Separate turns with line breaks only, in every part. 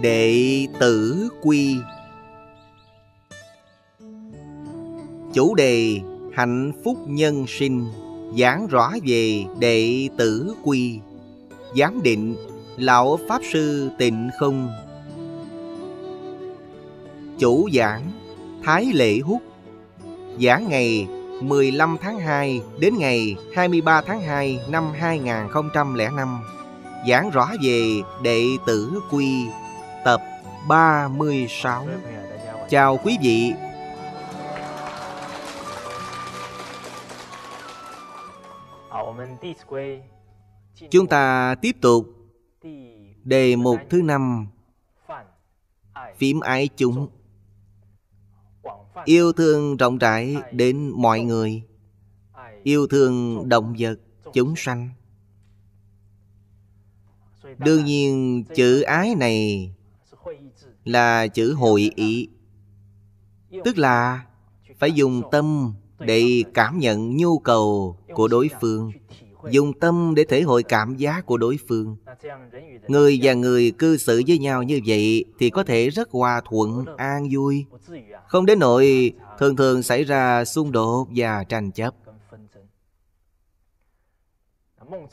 Đệ tử quy Chủ đề hạnh phúc nhân sinh giảng rõ về đệ tử quy giám định lão pháp sư tịnh không chủ giảng thái lệ húc giảng ngày 15 tháng 2 đến ngày 23 tháng 2 năm 2005 giảng rõ về đệ tử quy 36 Chào quý vị Chúng ta tiếp tục Đề mục thứ năm Phím ái chúng Yêu thương rộng rãi đến mọi người Yêu thương động vật, chúng sanh Đương nhiên chữ ái này là chữ hội ý tức là phải dùng tâm để cảm nhận nhu cầu của đối phương dùng tâm để thể hội cảm giác của đối phương người và người cư xử với nhau như vậy thì có thể rất hòa thuận an vui không đến nỗi thường thường xảy ra xung đột và tranh chấp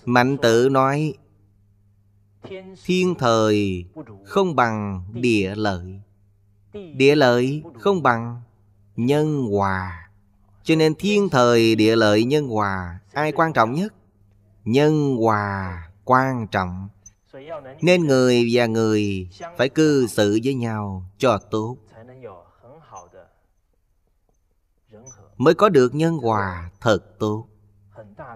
mạnh tử nói Thiên thời không bằng địa lợi Địa lợi không bằng nhân hòa Cho nên thiên thời địa lợi nhân hòa Ai quan trọng nhất? Nhân hòa quan trọng Nên người và người phải cư xử với nhau cho tốt Mới có được nhân hòa thật tốt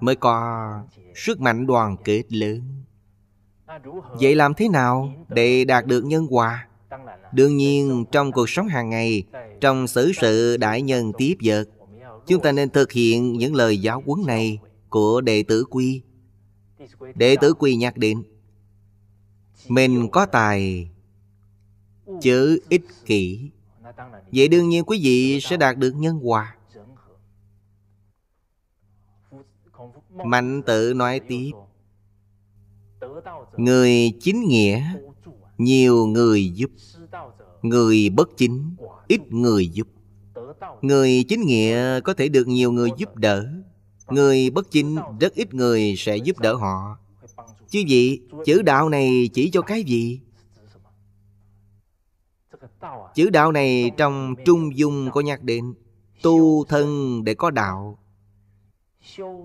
Mới có sức mạnh đoàn kết lớn vậy làm thế nào để đạt được nhân quả đương nhiên trong cuộc sống hàng ngày trong xử sự đại nhân tiếp vật chúng ta nên thực hiện những lời giáo huấn này của đệ tử quy đệ tử quy nhắc định mình có tài chứ ích kỷ vậy đương nhiên quý vị sẽ đạt được nhân quả
mạnh tự
nói tiếp Người chính nghĩa Nhiều người giúp Người bất chính Ít người giúp Người chính nghĩa có thể được nhiều người giúp đỡ Người bất chính rất ít người sẽ giúp đỡ họ Chứ gì chữ đạo này chỉ cho cái gì Chữ đạo này trong trung dung có nhắc đến Tu thân để có đạo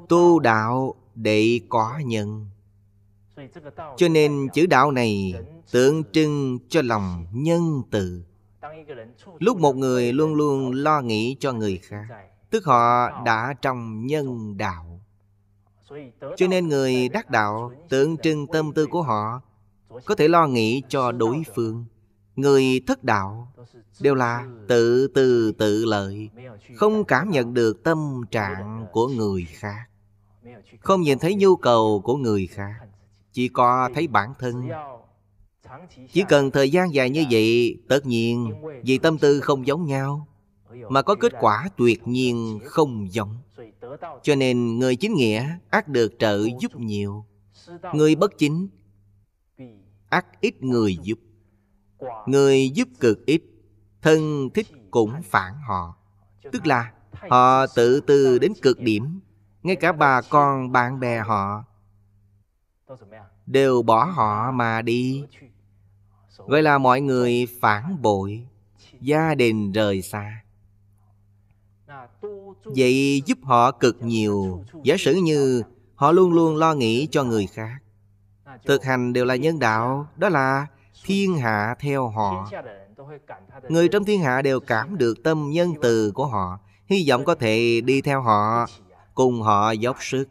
Tu đạo để có nhân cho nên chữ đạo này tượng trưng cho lòng nhân từ lúc một người luôn luôn lo nghĩ cho người khác tức họ đã trong nhân đạo cho nên người đắc đạo tượng trưng tâm tư của họ có thể lo nghĩ cho đối phương người thất đạo đều là tự từ tự lợi không cảm nhận được tâm trạng của người khác không nhìn thấy nhu cầu của người khác chỉ có thấy bản thân chỉ cần thời gian dài như vậy tất nhiên vì tâm tư không giống nhau mà có kết quả tuyệt nhiên không giống cho nên người chính nghĩa ác được trợ giúp nhiều người bất chính ác ít người giúp người giúp cực ít thân thích cũng phản họ tức là họ tự tư đến cực điểm ngay cả bà con bạn bè họ đều bỏ họ mà đi gọi là mọi người phản bội gia đình rời xa vậy giúp họ cực nhiều giả sử như họ luôn luôn lo nghĩ cho người khác thực hành đều là nhân đạo đó là thiên hạ theo họ người trong thiên hạ đều cảm được tâm nhân từ của họ hy vọng có thể đi theo họ cùng họ dốc sức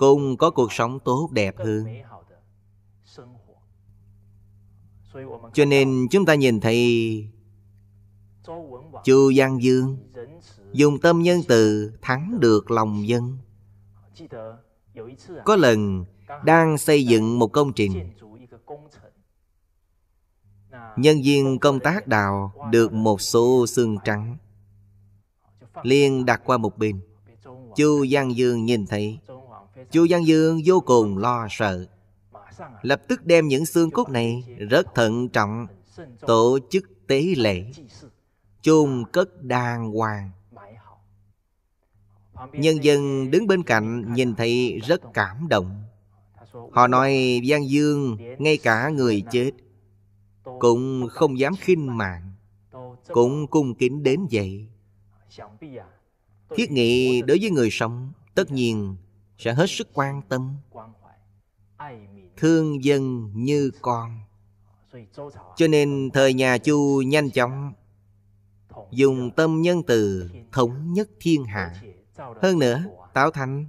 cùng có cuộc sống tốt đẹp hơn cho nên chúng ta nhìn thấy chu văn dương dùng tâm nhân từ thắng được lòng dân
có lần
đang xây dựng một công trình nhân viên công tác đào được một số xương trắng liên đặt qua một bên chu Văn dương nhìn thấy Chu Văn Dương vô cùng lo sợ Lập tức đem những xương cốt này Rất thận trọng Tổ chức tế lễ chôn cất đàng hoàng Nhân dân đứng bên cạnh nhìn thấy rất cảm động Họ nói Giang Dương ngay cả người chết Cũng không dám khinh mạng Cũng cung kính đến vậy Thiết nghị đối với người sống Tất nhiên sẽ hết sức quan tâm thương dân như con cho nên thời nhà chu nhanh chóng dùng tâm nhân từ thống nhất thiên hạ hơn nữa tạo thành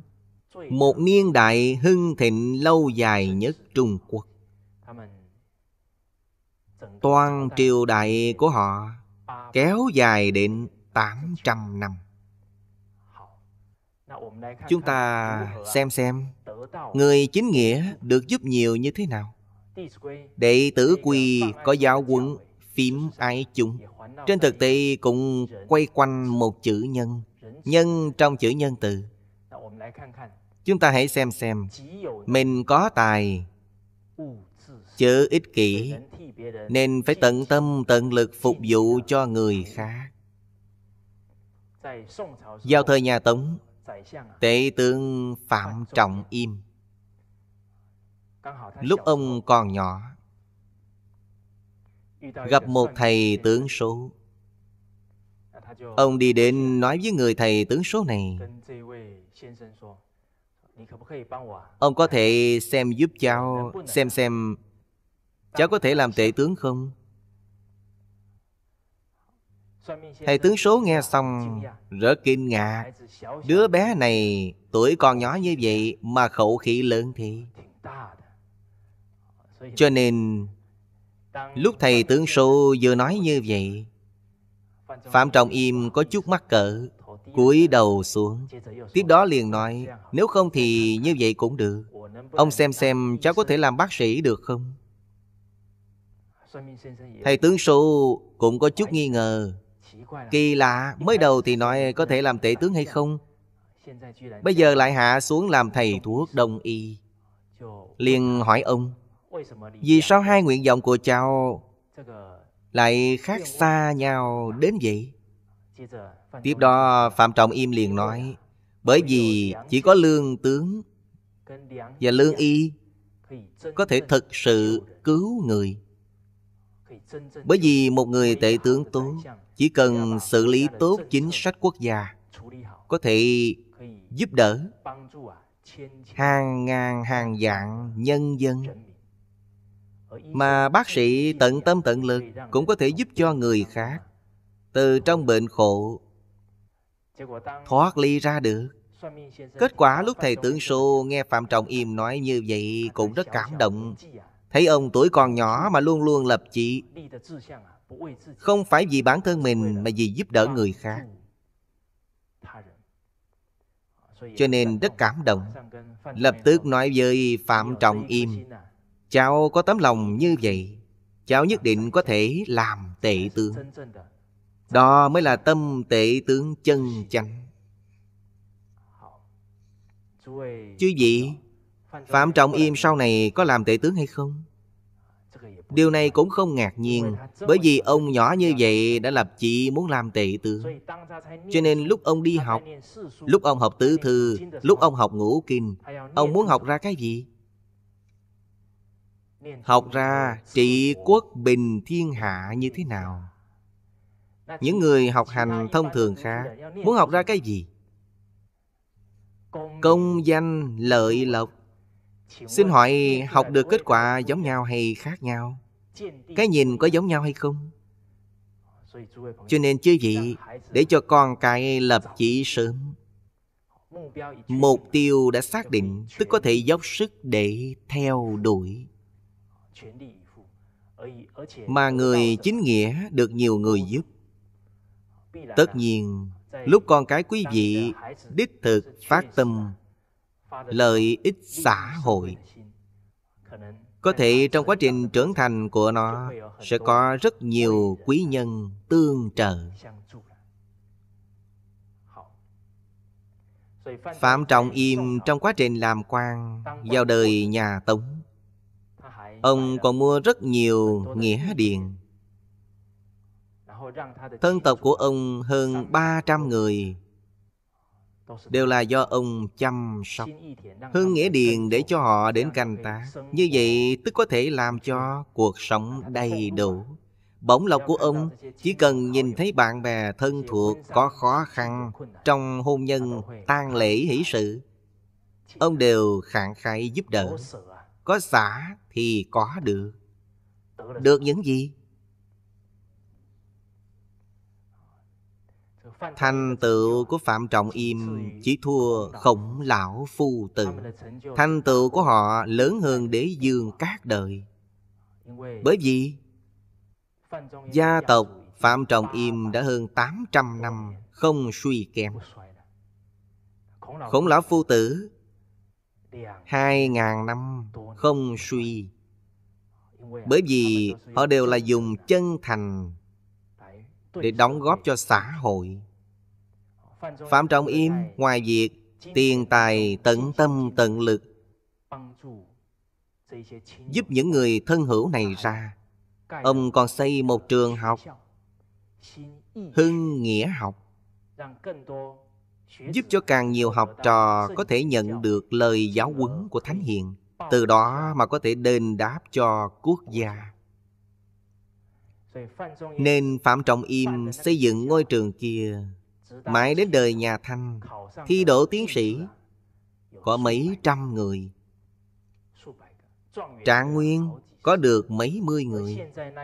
một niên đại hưng thịnh lâu dài nhất trung quốc toàn triều đại của họ kéo dài đến 800 năm chúng ta xem xem người chính nghĩa được giúp nhiều như thế nào đệ tử quy có giáo quân phím ái chung trên thực tế cũng quay quanh một chữ nhân nhân trong chữ nhân từ chúng ta hãy xem xem mình có tài chớ ích kỷ nên phải tận tâm tận lực phục vụ cho người khác vào thời nhà tống Tể tướng Phạm Trọng Im Lúc ông còn nhỏ
Gặp một thầy
tướng số
à, Ông đi
đến nói với người thầy tướng số này Ông có thể xem giúp cháu Xem à? xem Cháu có thể làm tể tướng không Thầy tướng số nghe xong rất kinh ngạc Đứa bé này tuổi còn nhỏ như vậy mà khẩu khí lớn thì Cho nên lúc thầy tướng số vừa nói như vậy Phạm Trọng Im có chút mắc cỡ cúi đầu xuống Tiếp đó liền nói Nếu không thì như vậy cũng được Ông xem xem cháu có thể làm bác sĩ được không Thầy tướng số cũng có chút nghi ngờ Kỳ lạ Mới đầu thì nói có thể làm tể tướng hay không Bây giờ lại hạ xuống làm thầy thuốc đông y liền hỏi ông Vì sao hai nguyện vọng của cháu Lại khác xa nhau đến vậy Tiếp đó Phạm Trọng Im liền nói Bởi vì chỉ có lương tướng Và lương y Có thể thực sự cứu người bởi vì một người tệ tướng tốt Chỉ cần xử lý tốt chính sách quốc gia Có thể giúp đỡ Hàng ngàn hàng vạn nhân dân Mà bác sĩ tận tâm tận lực Cũng có thể giúp cho người khác Từ trong bệnh khổ Thoát ly ra được Kết quả lúc thầy tưởng số nghe Phạm Trọng yêm nói như vậy cũng rất cảm động Thấy ông tuổi còn nhỏ mà luôn luôn lập trị Không phải vì bản thân mình mà vì giúp đỡ người khác Cho nên rất cảm động Lập tức nói với Phạm Trọng Im Cháu có tấm lòng như vậy Cháu nhất định có thể làm tệ tướng Đó mới là tâm tệ tướng chân chánh Chứ gì Phạm Trọng Yêm sau này có làm tể tướng hay không? Điều này cũng không ngạc nhiên Bởi vì ông nhỏ như vậy đã lập chị muốn làm tệ tướng Cho nên lúc ông đi học Lúc ông học tứ thư Lúc ông học ngũ kinh Ông muốn học ra cái gì? Học ra trị quốc bình thiên hạ như thế nào? Những người học hành thông thường khác Muốn học ra cái gì? Công danh lợi lộc Xin hỏi học được kết quả giống nhau hay khác nhau? Cái nhìn có giống nhau hay không? Cho nên chứ gì Để cho con cái lập chỉ sớm Mục tiêu đã xác định Tức có thể dốc sức để theo đuổi
Mà người chính nghĩa
được nhiều người giúp
Tất nhiên
Lúc con cái quý vị Đích thực phát tâm lợi ích xã hội có thể trong quá trình trưởng thành của nó sẽ có rất nhiều quý nhân tương trợ phạm trọng im trong quá trình làm quan vào đời nhà tống ông còn mua rất nhiều nghĩa điền thân tộc của ông hơn 300 người đều là do ông chăm sóc hương nghĩa điền để cho họ đến canh tác như vậy tức có thể làm cho cuộc sống đầy đủ bổng lộc của ông chỉ cần nhìn thấy bạn bè thân thuộc có khó khăn trong hôn nhân tang lễ hỷ sự ông đều khạng khái giúp đỡ có xả thì có được được những gì Thành tựu của Phạm Trọng Im chỉ thua khổng lão phu tử Thành tựu của họ lớn hơn đế dương các đời Bởi vì Gia tộc Phạm Trọng Im đã hơn 800 năm không suy kém Khổng lão phu tử Hai ngàn năm không suy Bởi vì họ đều là dùng chân thành Để đóng góp cho xã hội Phạm Trọng Im ngoài việc tiền tài tận tâm tận lực giúp những người thân hữu này ra ông còn xây một trường học hưng nghĩa học giúp cho càng nhiều học trò có thể nhận được lời giáo huấn của thánh hiền từ đó mà có thể đền đáp cho quốc gia nên phạm trọng im xây dựng ngôi trường kia Mãi đến đời nhà Thanh Thi đỗ tiến sĩ Có mấy trăm người Trạng Nguyên có được mấy mươi người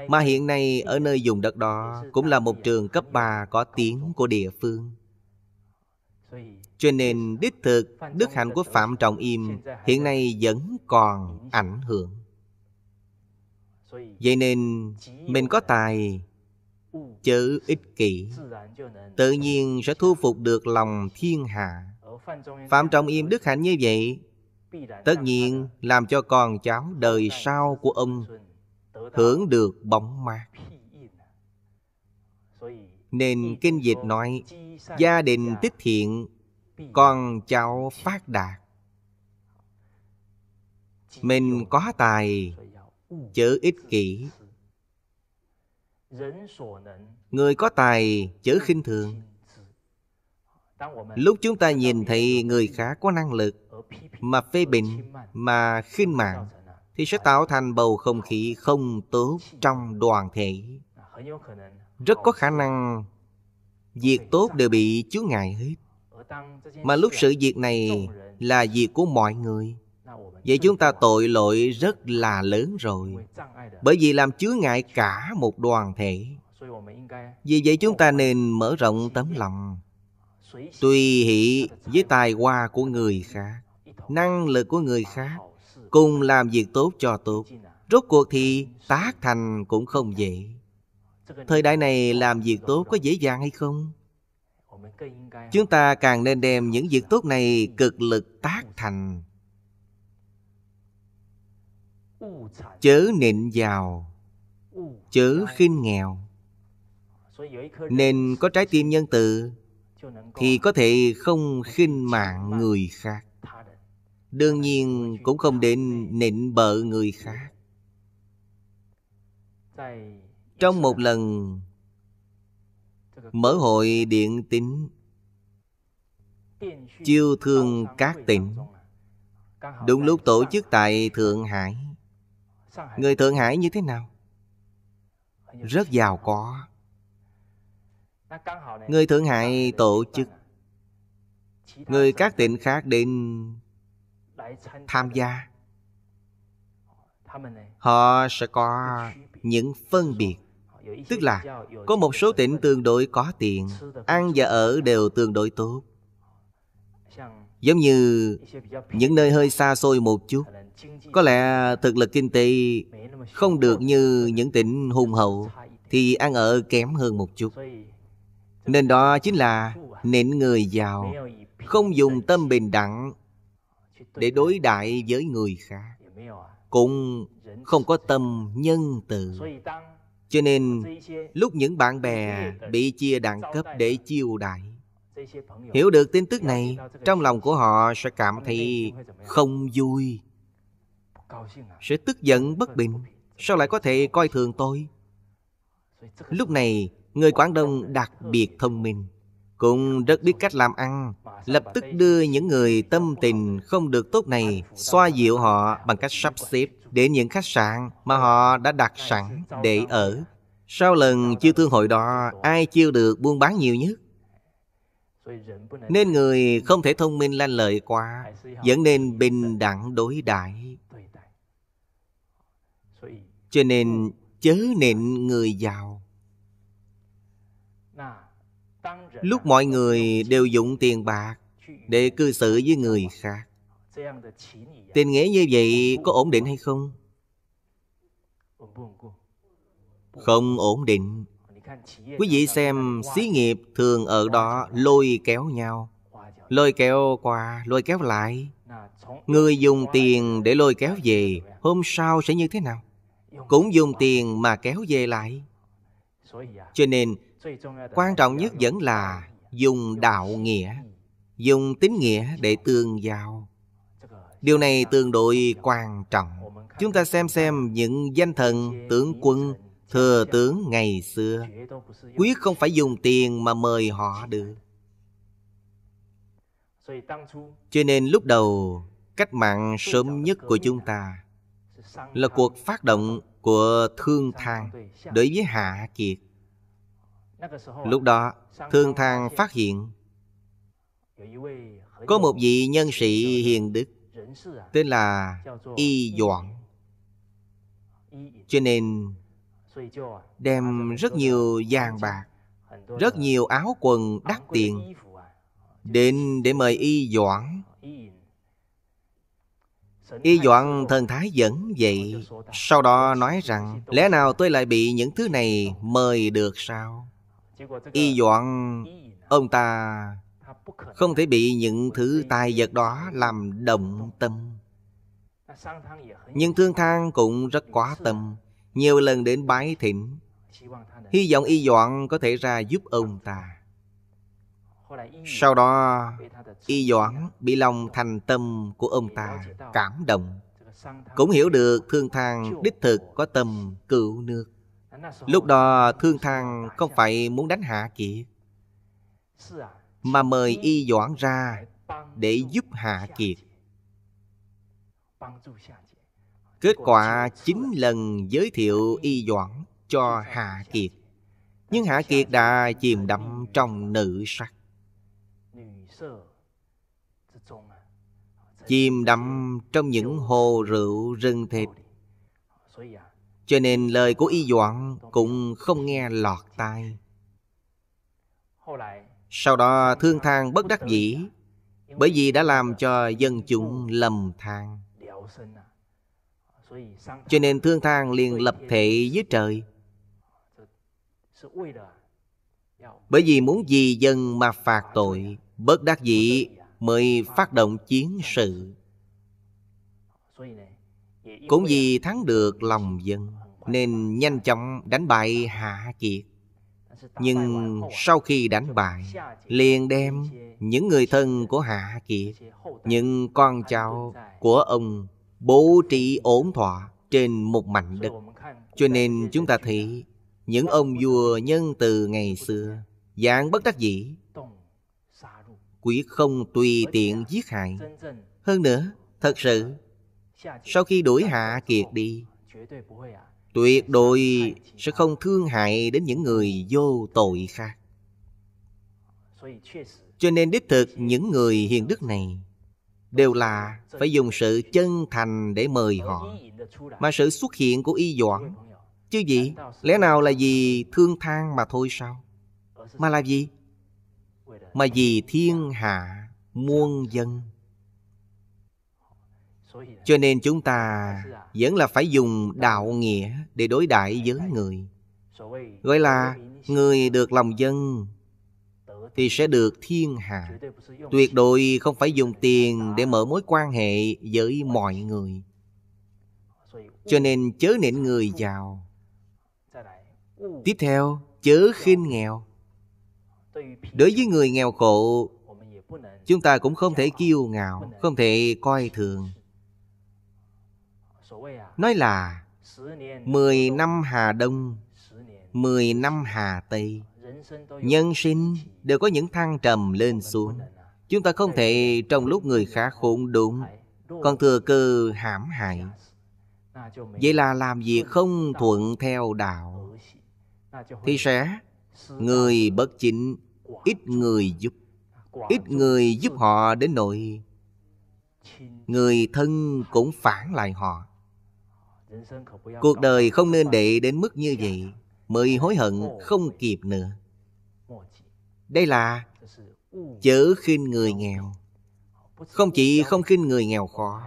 Mà hiện nay ở nơi dùng đất đó Cũng là một trường cấp 3 có tiếng của địa phương Cho nên đích thực đức hạnh của Phạm Trọng Im Hiện nay vẫn còn ảnh hưởng Vậy nên mình có tài chớ ích kỷ tự nhiên sẽ thu phục được lòng thiên hạ phạm trọng im đức hạnh như vậy tất nhiên làm cho con cháu đời sau của ông hưởng được bóng ma nên kinh dịch nói gia đình tích thiện con cháu phát đạt mình có tài chớ ích kỷ người có tài chớ khinh thường lúc chúng ta nhìn thấy người khá có năng lực mà phê bình mà khinh mạng thì sẽ tạo thành bầu không khí không tốt trong đoàn thể rất có khả năng việc tốt đều bị chướng ngại hết mà lúc sự việc này là việc của mọi người vậy chúng ta tội lỗi rất là lớn rồi bởi vì làm chướng ngại cả một đoàn thể vì vậy chúng ta nên mở rộng tấm lòng tùy hỷ với tài hoa của người khác năng lực của người khác cùng làm việc tốt cho tốt rốt cuộc thì tác thành cũng không dễ thời đại này làm việc tốt có dễ dàng hay không chúng ta càng nên đem những việc tốt này cực lực tác thành chớ nịnh giàu chớ khinh nghèo nên có trái tim nhân từ thì có thể không khinh mạng người khác đương nhiên cũng không đến nịnh bợ người khác trong một lần mở hội điện tín chiêu thương các tỉnh đúng lúc tổ chức tại thượng hải Người Thượng Hải như thế nào? Rất giàu có Người Thượng Hải tổ chức Người các tỉnh khác đến ờ, tham gia Họ sẽ có những phân biệt Tức là có một số tỉnh tương đối có tiền Ăn và ở đều tương đối tốt ờ, Giống như những nơi hơi xa xôi một chút có lẽ thực lực kinh tế không được như những tỉnh hùng hậu thì ăn ở kém hơn một chút. Nên đó chính là nền người giàu không dùng tâm bình đẳng để đối đại với người khác. Cũng không có tâm nhân từ. Cho nên lúc những bạn bè bị chia đẳng cấp để chiêu đại Hiểu được tin tức này Trong lòng của họ sẽ cảm thấy không vui sẽ tức giận bất bình Sao lại có thể coi thường tôi Lúc này Người Quảng Đông đặc biệt thông minh Cũng rất biết cách làm ăn Lập tức đưa những người tâm tình Không được tốt này Xoa dịu họ bằng cách sắp xếp Để những khách sạn mà họ đã đặt sẵn Để ở Sau lần chiêu thương hội đó Ai chiêu được buôn bán nhiều nhất
nên người
không thể thông minh lanh lợi quá Vẫn nên bình đẳng đối đãi cho nên chớ nịnh người giàu Lúc mọi người đều dụng tiền bạc Để cư xử với người khác Tình nghĩa như vậy có ổn định hay không? Không ổn định Quý vị xem xí nghiệp thường ở đó lôi kéo nhau Lôi kéo qua, lôi kéo lại Người dùng tiền để lôi kéo về Hôm sau sẽ như thế nào? cũng dùng tiền mà kéo về lại
cho nên quan trọng
nhất vẫn là dùng đạo nghĩa dùng tín nghĩa để tương giao điều này tương đối quan trọng chúng ta xem xem những danh thần tướng quân thừa tướng ngày xưa quyết không phải dùng tiền mà mời họ được cho nên lúc đầu cách mạng sớm nhất của chúng ta là cuộc phát động của thương thang đối với hạ kiệt lúc đó thương thang phát hiện có một vị nhân sĩ hiền đức tên là y doãn cho nên đem rất nhiều vàng bạc rất nhiều áo quần đắt tiền đến để mời y doãn Y dọn thần thái dẫn vậy Sau đó nói rằng Lẽ nào tôi lại bị những thứ này mời được sao Y dọn Ông ta Không thể bị những thứ tài vật đó Làm động tâm Nhưng thương thang cũng rất quá tâm Nhiều lần đến bái thỉnh Hy vọng y dọn có thể ra giúp ông ta
sau đó
y doãn bị lòng thành tâm của ông ta cảm động cũng hiểu được thương thang đích thực có tâm cựu nước
lúc đó
thương thang không phải muốn đánh hạ kiệt à, mà mời y doãn ra để giúp hạ kiệt kết quả chín lần giới thiệu y doãn cho hạ kiệt nhưng hạ kiệt đã chìm đắm trong nữ sắc chìm đắm trong những hồ rượu rừng thịt cho nên lời của y doãn cũng không nghe lọt tai sau đó thương thang bất đắc dĩ bởi vì đã làm cho dân chúng lầm than cho nên thương thang liền lập thể với trời bởi vì muốn vì dân mà phạt tội bất đắc dĩ mới phát động chiến sự cũng vì thắng được lòng dân nên nhanh chóng đánh bại hạ kiệt nhưng sau khi đánh bại liền đem những người thân của hạ kiệt những con cháu của ông bố trí ổn thỏa trên một mảnh đất cho nên chúng ta thấy những ông vua nhân từ ngày xưa dạng bất đắc dĩ quyết không tùy tiện giết hại hơn nữa thật sự sau khi đuổi hạ kiệt đi tuyệt đối sẽ không thương hại đến những người vô tội khác cho nên đích thực những người hiền đức này đều là phải dùng sự chân thành để mời họ mà sự xuất hiện của y doãn chứ gì lẽ nào là vì thương than mà thôi sao mà là gì mà vì thiên hạ muôn dân cho nên chúng ta vẫn là phải dùng đạo nghĩa để đối đãi với người gọi là người được lòng dân thì sẽ được thiên hạ tuyệt đối không phải dùng tiền để mở mối quan hệ với mọi người cho nên chớ nịnh người giàu tiếp theo chớ khinh nghèo Đối với người nghèo khổ Chúng ta cũng không thể kiêu ngạo Không thể coi thường
Nói là Mười
năm Hà Đông Mười năm Hà Tây Nhân sinh đều có những thăng trầm lên xuống Chúng ta không thể trong lúc người khá khốn đốn Còn thừa cơ hãm hại Vậy là làm gì không thuận theo đạo
Thì sẽ Người
bất chính ít người giúp ít người giúp họ đến nỗi người thân cũng phản lại họ
cuộc đời không nên để
đến mức như vậy mới hối hận không kịp nữa đây là chớ khinh người nghèo không chỉ không khinh người nghèo khó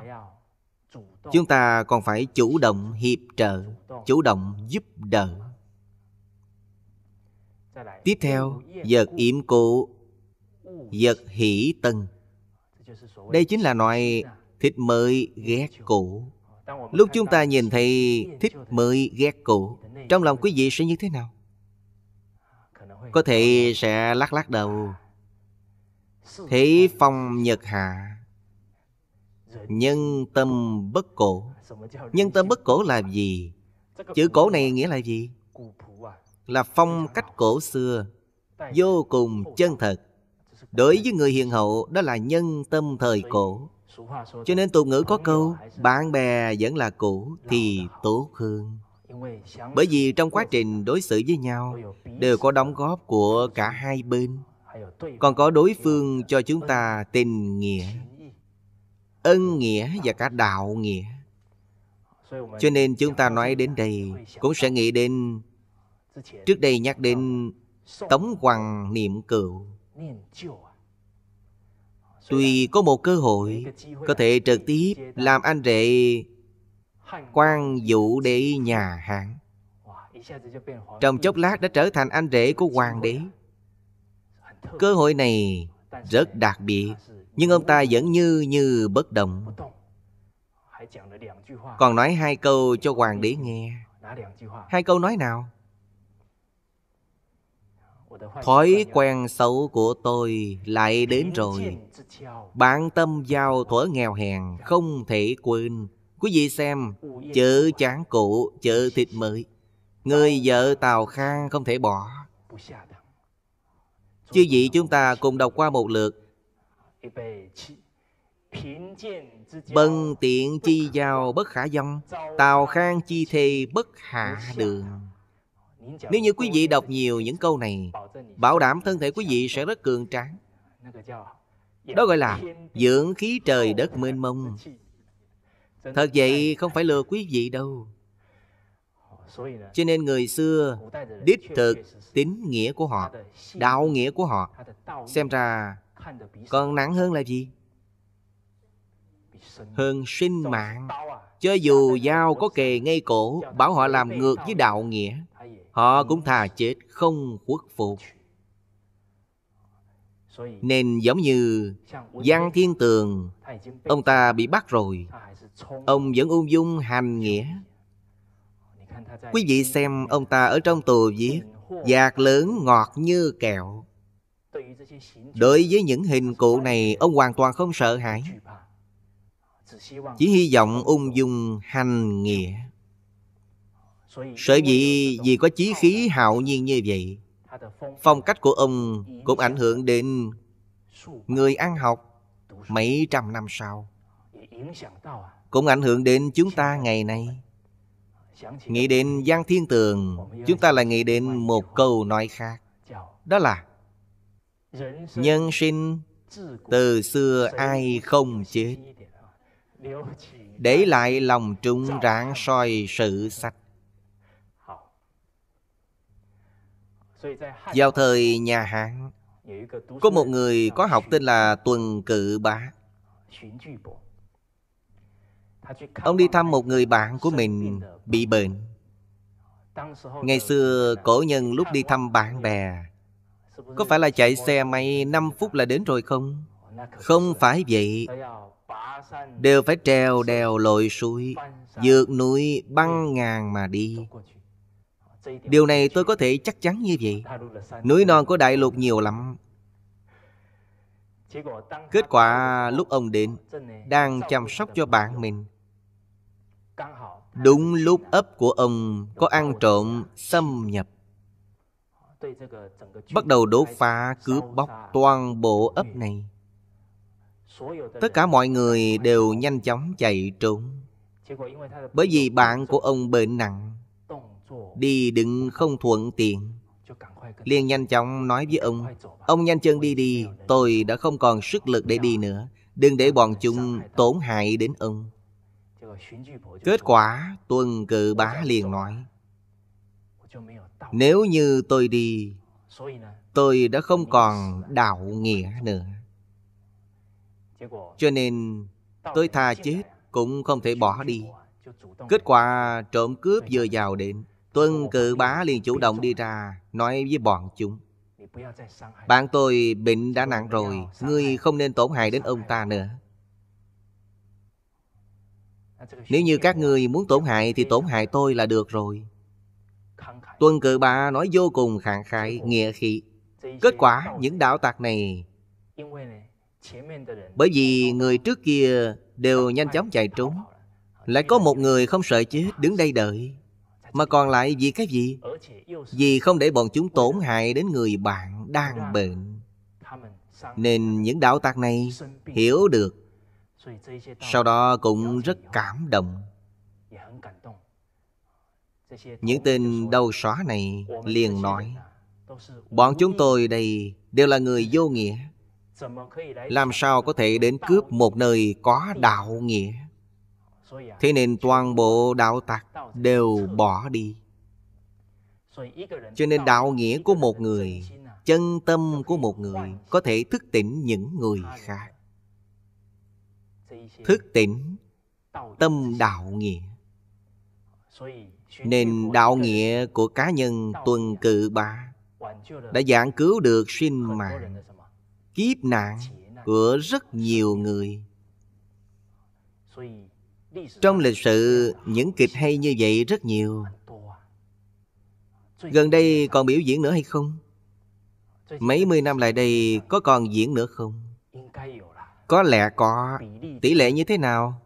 chúng ta còn phải chủ động hiệp trợ chủ động giúp đỡ
Tiếp theo Vật
yểm cụ Vật hỷ tân Đây chính là loại thích mới ghét cũ Lúc chúng ta nhìn thấy thích mới ghét cũ Trong lòng quý vị sẽ như thế nào? Có thể sẽ lắc lắc đầu Thế phong nhật hạ Nhân tâm bất cổ Nhân tâm bất cổ là gì? Chữ cổ này nghĩa là gì? là phong cách cổ xưa vô cùng chân thật đối với người hiền hậu đó là nhân tâm thời cổ cho nên tục ngữ có câu bạn bè vẫn là cũ thì tốt hơn bởi vì trong quá trình đối xử với nhau đều có đóng góp của cả hai bên còn có đối phương cho chúng ta tình nghĩa ân nghĩa và cả đạo nghĩa cho nên chúng ta nói đến đây cũng sẽ nghĩ đến Trước đây nhắc đến Tống Hoàng Niệm Cựu Tuy có một cơ hội Có thể trực tiếp làm anh rể quan vũ đế nhà hán Trong chốc lát đã trở thành anh rể của hoàng đế Cơ hội này rất đặc biệt Nhưng ông ta vẫn như như bất động Còn nói hai câu cho hoàng đế nghe Hai câu nói nào Thói quen xấu của tôi lại đến rồi Bản tâm giao thuở nghèo hèn không thể quên Quý vị xem Chữ chán cũ, chữ thịt mới Người vợ Tào Khang không thể bỏ Chư vị chúng ta cùng đọc qua một lượt Bần tiện chi giao bất khả dông Tào Khang chi thê bất hạ đường nếu như quý vị đọc nhiều những câu này Bảo đảm thân thể quý vị sẽ rất cường tráng Đó gọi là dưỡng khí trời đất mênh mông Thật vậy không phải lừa quý vị đâu Cho nên người xưa đích thực tín nghĩa của họ Đạo nghĩa của họ Xem ra còn nặng hơn là gì? Hơn sinh mạng Cho dù dao có kề ngay cổ Bảo họ làm ngược với đạo nghĩa Họ cũng thà chết không khuất phục Nên giống như Giang Thiên Tường Ông ta bị bắt rồi Ông vẫn ung dung hành nghĩa
Quý vị xem
ông ta ở trong tù viết Giạc lớn ngọt như kẹo Đối với những hình cụ này Ông hoàn toàn không sợ hãi Chỉ hy vọng ung dung hành nghĩa sở dĩ vì có chí khí hạo nhiên như vậy phong cách của ông cũng ảnh hưởng đến người ăn học mấy trăm năm sau cũng ảnh hưởng đến chúng ta ngày nay nghĩ đến giang thiên tường chúng ta lại nghĩ đến một câu nói khác đó là nhân sinh từ xưa ai không chết để lại lòng trung rạng soi sự sạch Vào thời nhà Hán Có một người có học tên là Tuần Cự Bá Ông đi thăm một người bạn của mình bị bệnh Ngày xưa cổ nhân lúc đi thăm bạn bè Có phải là chạy xe máy 5 phút là đến rồi không? Không phải vậy Đều phải trèo đèo lội suối Dược núi băng ngàn mà đi Điều này tôi có thể chắc chắn như vậy Núi non của đại lục nhiều lắm Kết quả lúc ông đến Đang chăm sóc cho bạn mình Đúng lúc ấp của ông Có ăn trộm xâm nhập
Bắt đầu đổ phá cướp bóc
toàn bộ ấp này Tất cả mọi người đều nhanh chóng chạy trốn Bởi vì bạn của ông bệnh nặng Đi đừng không thuận tiện liền nhanh chóng nói với ông Ông nhanh chân đi đi Tôi đã không còn sức lực để đi nữa Đừng để bọn chúng tổn hại đến ông
Kết quả
tuần cự bá liền nói Nếu như tôi đi Tôi đã không còn đạo nghĩa nữa Cho nên tôi thà chết cũng không thể bỏ đi Kết quả trộm cướp vừa vào đến Tuân cự bá liền chủ động đi ra Nói với bọn chúng Bạn tôi bệnh đã nặng rồi Ngươi không nên tổn hại đến ông ta nữa Nếu như các ngươi muốn tổn hại Thì tổn hại tôi là được rồi Tuân cự bá nói vô cùng khẳng khái Nghĩa khí Kết quả những đạo tạc này Bởi vì người trước kia Đều nhanh chóng chạy trốn Lại có một người không sợ chết Đứng đây đợi mà còn lại vì cái gì? Vì không để bọn chúng tổn hại đến người bạn đang bệnh Nên những đạo tạc này hiểu được Sau đó cũng rất cảm động Những tên đầu xóa này liền nói Bọn chúng tôi đây đều là người vô nghĩa Làm sao có thể đến cướp một nơi có đạo nghĩa thế nên toàn bộ đạo tặc đều bỏ đi cho nên đạo nghĩa của một người chân tâm của một người có thể thức tỉnh những người khác thức tỉnh tâm đạo nghĩa nên đạo nghĩa của cá nhân tuần cự ba đã giảng cứu được sinh mạng kiếp nạn của rất nhiều người trong lịch sử những kịch hay như vậy rất nhiều gần đây còn biểu diễn nữa hay không mấy mươi năm lại đây có còn diễn nữa không có lẽ có tỷ lệ như thế nào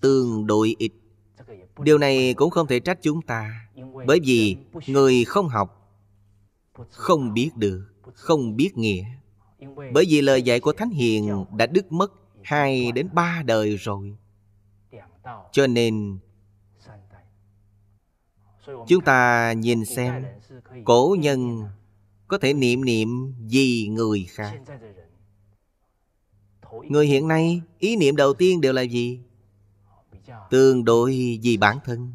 tương đối ít điều này cũng không thể trách chúng ta bởi vì người không học không biết được không biết nghĩa bởi vì lời dạy của thánh hiền đã đứt mất hai đến ba đời rồi cho nên
Chúng ta nhìn xem
Cổ nhân có thể niệm niệm gì người khác Người hiện nay ý niệm đầu tiên đều là gì? Tương đối vì bản thân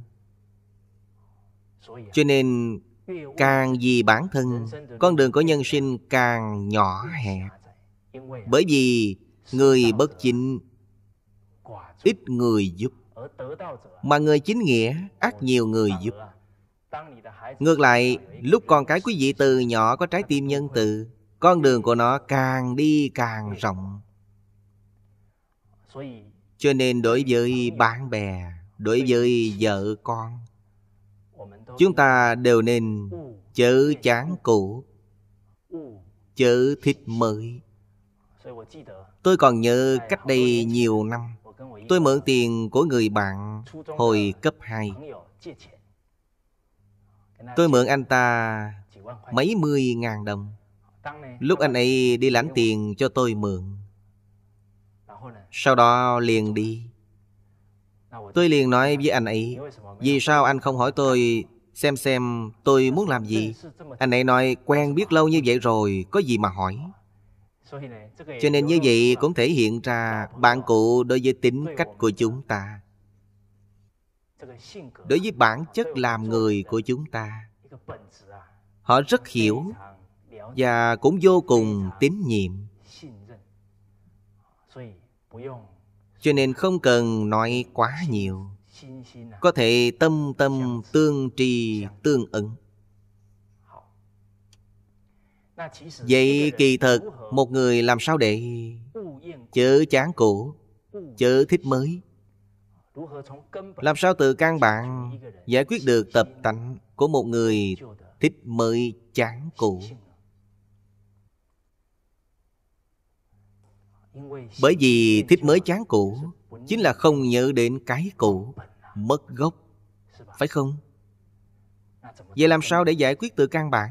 Cho nên càng vì bản thân Con đường của nhân sinh càng nhỏ hẹp Bởi vì người bất chính ít người giúp mà người chính nghĩa ác nhiều người giúp ngược lại lúc con cái quý vị từ nhỏ có trái tim nhân từ con đường của nó càng đi càng rộng cho nên đối với bạn bè đối với vợ con chúng ta đều nên chớ chán cũ chớ thịt mới
tôi còn nhớ cách
đây nhiều năm Tôi mượn tiền của người bạn hồi cấp 2. Tôi mượn anh ta mấy mươi ngàn đồng. Lúc anh ấy đi lãnh tiền cho tôi mượn. Sau đó liền đi. Tôi liền nói với anh ấy, vì sao anh không hỏi tôi xem xem tôi muốn làm gì? Anh ấy nói quen biết lâu như vậy rồi, có gì mà hỏi cho nên như vậy cũng thể hiện ra bạn cụ đối với tính cách của chúng ta đối với bản chất làm người của chúng ta họ rất hiểu và cũng vô cùng tín nhiệm cho nên không cần nói quá nhiều à. có thể tâm tâm tương tri tương ứng
Vậy kỳ thực Một
người làm sao để Chớ chán cũ Chớ thích mới Làm sao từ căn bản Giải quyết được tập tánh Của một người thích mới chán cũ Bởi vì thích mới chán cũ Chính là không nhớ đến cái cũ Mất gốc Phải không? Vậy làm sao để giải quyết từ căn bản?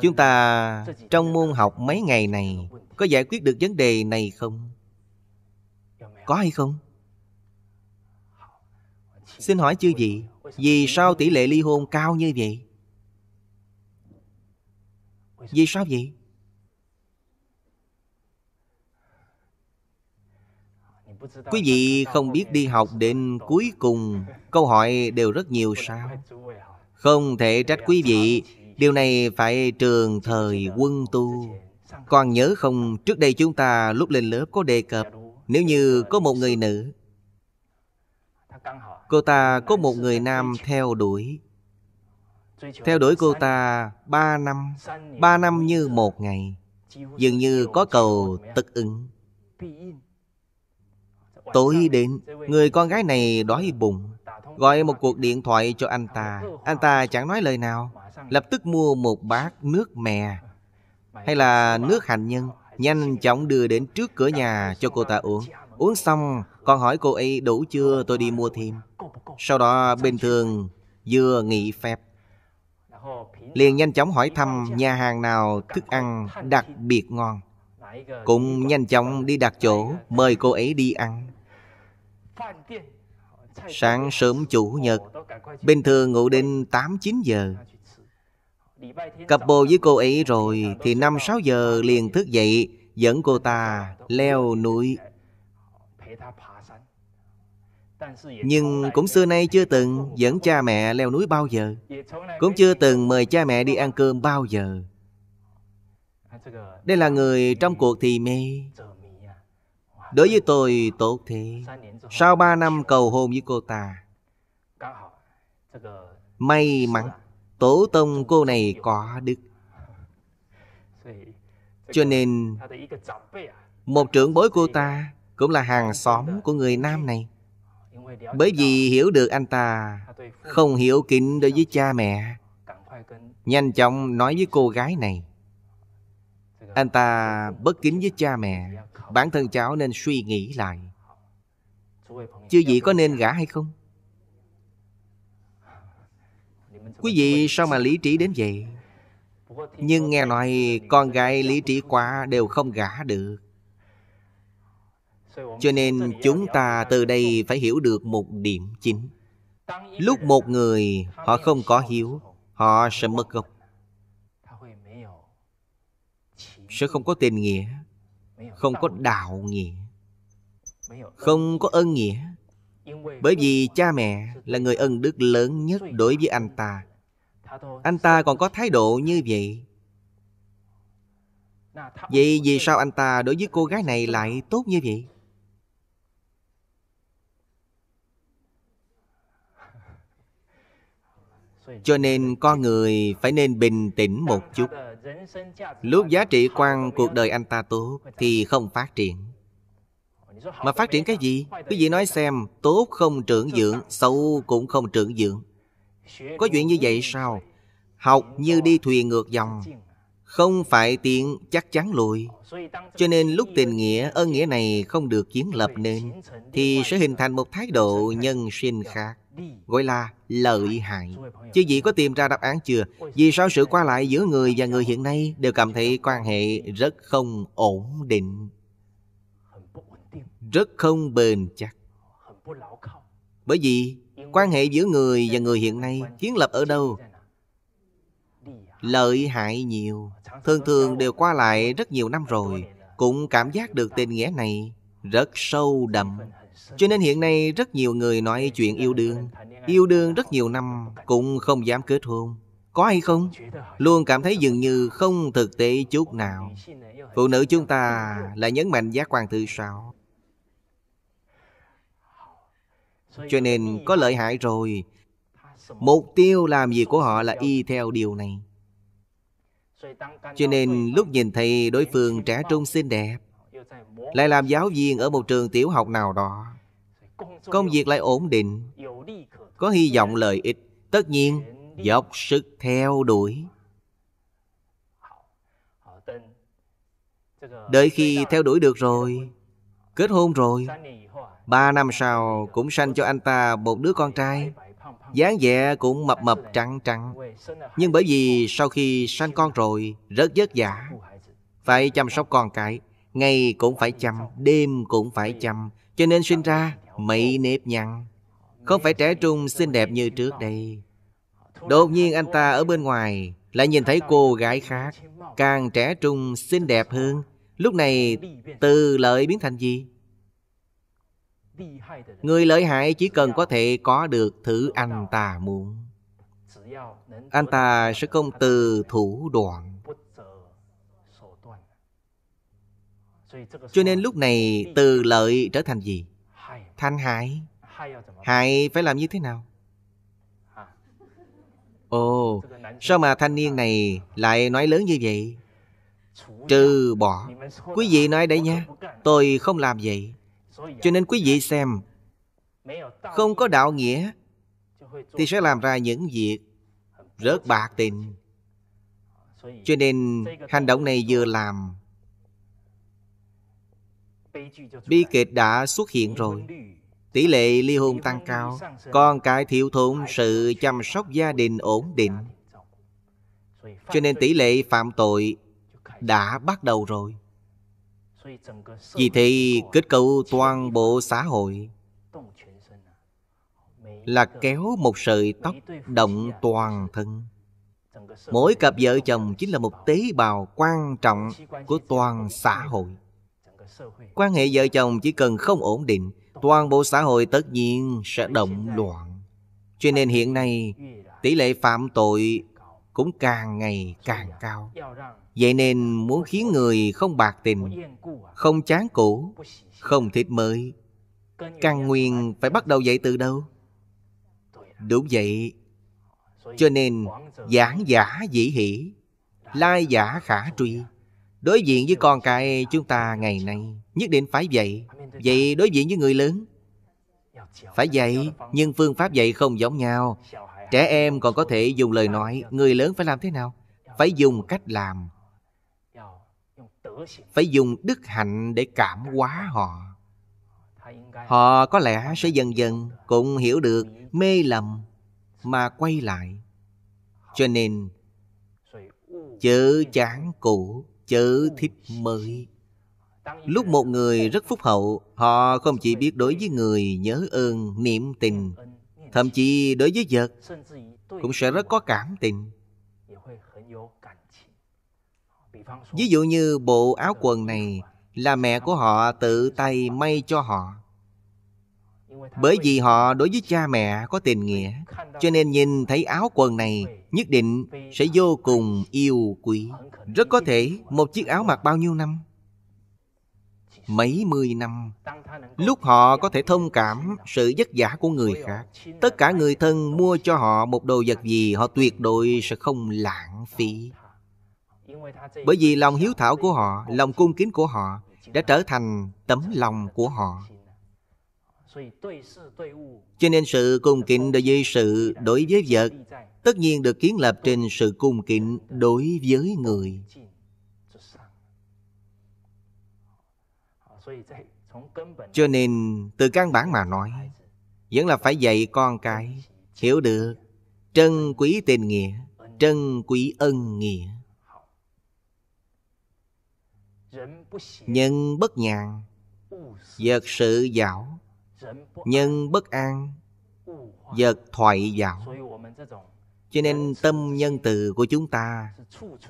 Chúng ta trong môn học mấy ngày này Có giải quyết được vấn đề này không? Có hay không? Xin hỏi chưa gì Vì sao tỷ lệ ly hôn cao như vậy? Vì sao vậy? Quý vị không biết đi học đến cuối cùng Câu hỏi đều rất nhiều sao Không thể trách quý vị Điều này phải trường thời quân tu Còn nhớ không Trước đây chúng ta lúc lên lớp có đề cập Nếu như có một người nữ Cô ta có một người nam theo đuổi Theo đuổi cô ta ba năm ba năm như một ngày Dường như có cầu tức ứng Tối đến Người con gái này đói bụng Gọi một cuộc điện thoại cho anh ta Anh ta chẳng nói lời nào lập tức mua một bát nước mè hay là nước hành nhân nhanh chóng đưa đến trước cửa nhà cho cô ta uống uống xong còn hỏi cô ấy đủ chưa tôi đi mua thêm sau đó bình thường vừa nghỉ phép liền nhanh chóng hỏi thăm nhà hàng nào thức ăn đặc biệt ngon cũng nhanh chóng đi đặt chỗ mời cô ấy đi ăn sáng sớm chủ nhật bình thường ngủ đến tám chín giờ Cặp bồ với cô ấy rồi Thì 5-6 giờ liền thức dậy Dẫn cô ta leo núi
Nhưng cũng
xưa nay chưa từng dẫn cha mẹ leo núi bao giờ Cũng chưa từng mời cha mẹ đi ăn cơm bao giờ Đây là người trong cuộc thì mê Đối với tôi tốt thế Sau 3 năm cầu hôn với cô ta May mắn Tổ tông cô này có đức Cho nên Một trưởng bối cô ta Cũng là hàng xóm của người nam này Bởi vì hiểu được anh ta Không hiểu kính đối với cha mẹ Nhanh chóng nói với cô gái này Anh ta bất kính với cha mẹ Bản thân cháu nên suy nghĩ lại chưa gì có nên gả hay không Quý vị sao mà lý trí đến vậy Nhưng nghe nói con gái lý trí quá đều không gả được Cho nên chúng ta từ đây phải hiểu được một điểm chính Lúc một người họ không có hiếu Họ sẽ mất gốc Sẽ không có tình nghĩa Không có đạo nghĩa Không có ân nghĩa Bởi vì cha mẹ là người ân đức lớn nhất đối với anh ta anh ta còn có thái độ như vậy Vậy vì sao anh ta đối với cô gái này lại tốt như vậy? Cho nên con người phải nên bình tĩnh một chút Lúc giá trị quan cuộc đời anh ta tốt Thì không phát triển Mà phát triển cái gì? Quý vị nói xem Tốt không trưởng dưỡng Xấu cũng không trưởng dưỡng có chuyện như vậy sao? Học như đi thuyền ngược dòng Không phải tiện chắc chắn lùi Cho nên lúc tình nghĩa ơn nghĩa này không được kiến lập nên Thì sẽ hình thành một thái độ nhân sinh khác Gọi là lợi hại Chứ gì có tìm ra đáp án chưa Vì sao sự qua lại giữa người và người hiện nay Đều cảm thấy quan hệ rất không ổn định Rất không bền chắc Bởi vì quan hệ giữa người và người hiện nay kiến lập ở đâu lợi hại nhiều thường thường đều qua lại rất nhiều năm rồi cũng cảm giác được tình nghĩa này rất sâu đậm cho nên hiện nay rất nhiều người nói chuyện yêu đương yêu đương rất nhiều năm cũng không dám kết hôn có hay không luôn cảm thấy dường như không thực tế chút nào phụ nữ chúng ta là nhấn mạnh giác quan thứ sáu Cho nên có lợi hại rồi Mục tiêu làm gì của họ là y theo điều này Cho nên lúc nhìn thấy đối phương trẻ trung xinh đẹp Lại làm giáo viên ở một trường tiểu học nào đó Công việc lại ổn định Có hy vọng lợi ích Tất nhiên dốc sức theo đuổi Đợi khi theo đuổi được rồi Kết hôn rồi Ba năm sau cũng sanh cho anh ta một đứa con trai dáng vẻ cũng mập mập trắng trắng Nhưng bởi vì sau khi sanh con rồi Rất vất vả Phải chăm sóc con cái Ngày cũng phải chăm, đêm cũng phải chăm Cho nên sinh ra mậy nếp nhăn Không phải trẻ trung xinh đẹp như trước đây Đột nhiên anh ta ở bên ngoài Lại nhìn thấy cô gái khác Càng trẻ trung xinh đẹp hơn Lúc này từ lợi biến thành gì? Người lợi hại chỉ cần có thể có được thứ anh ta muốn
Anh ta
sẽ không từ thủ đoạn
Cho nên lúc này từ
lợi trở thành gì? Thanh hại Hại phải làm như thế nào? Ồ, sao mà thanh niên này lại nói lớn như vậy?
Trừ bỏ Quý vị nói đấy nha
Tôi không làm vậy cho nên quý vị xem không có đạo nghĩa thì sẽ làm ra những việc rớt bạc tình cho nên hành động này vừa làm bi kịch đã xuất hiện rồi tỷ lệ ly hôn tăng cao con cái thiếu thốn sự chăm sóc gia đình ổn định cho nên tỷ lệ phạm tội đã bắt đầu rồi
vì thế kết
cấu toàn bộ xã hội là kéo một sợi tóc động toàn thân mỗi cặp vợ chồng chính là một tế bào quan trọng của toàn xã hội quan hệ vợ chồng chỉ cần không ổn định toàn bộ xã hội tất nhiên sẽ động loạn cho nên hiện nay tỷ lệ phạm tội cũng càng ngày càng cao. Vậy nên muốn khiến người không bạc tình, à? không chán cũ, không thích mới, căn nguyên phải bắt đầu dạy từ đâu? À? Đúng vậy. Cho nên giảng giả dĩ hỷ, lai giả khả truy. Đối diện với con cái chúng ta ngày nay nhất định phải dạy. Vậy đối diện với người lớn phải dạy, nhưng phương pháp dạy không giống nhau. Trẻ em còn có thể dùng lời nói Người lớn phải làm thế nào? Phải dùng cách làm Phải dùng đức hạnh để cảm hóa họ Họ có lẽ sẽ dần dần cũng hiểu được mê lầm mà quay lại Cho nên chữ chán cũ, chữ thích mới Lúc một người rất phúc hậu Họ không chỉ biết đối với người nhớ ơn, niệm tình thậm chí đối với vật cũng sẽ rất có cảm tình ví dụ như bộ áo quần này là mẹ của họ tự tay may cho họ bởi vì họ đối với cha mẹ có tình nghĩa cho nên nhìn thấy áo quần này nhất định sẽ vô cùng yêu quý rất có thể một chiếc áo mặc bao nhiêu năm mấy mươi năm lúc họ có thể thông cảm sự vất vả của người khác tất cả người thân mua cho họ một đồ vật gì họ tuyệt đối sẽ không lãng phí bởi vì lòng hiếu thảo của họ lòng cung kính của họ đã trở thành tấm lòng của họ cho nên sự cung kính đối với sự đối với vật tất nhiên được kiến lập trên sự cung kính đối với người Cho nên từ căn bản mà nói Vẫn là phải dạy con cái Hiểu được Trân quý tình nghĩa Trân quý ân nghĩa
Nhân bất
nhàn Vật sự dảo Nhân bất an Vật thoại dảo Cho nên tâm nhân từ của chúng ta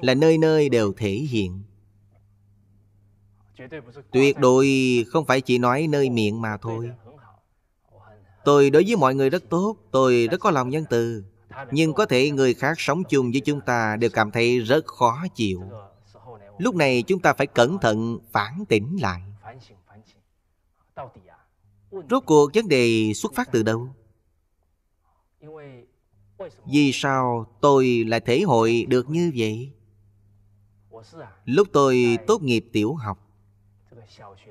Là nơi nơi đều thể hiện Tuyệt đối không phải chỉ nói nơi miệng mà thôi Tôi đối với mọi người rất tốt Tôi rất có lòng nhân từ Nhưng có thể người khác sống chung với chúng ta Đều cảm thấy rất khó chịu Lúc này chúng ta phải cẩn thận phản tỉnh lại Rốt cuộc vấn đề xuất phát từ đâu? Vì sao tôi lại thể hội được như vậy? Lúc tôi tốt nghiệp tiểu học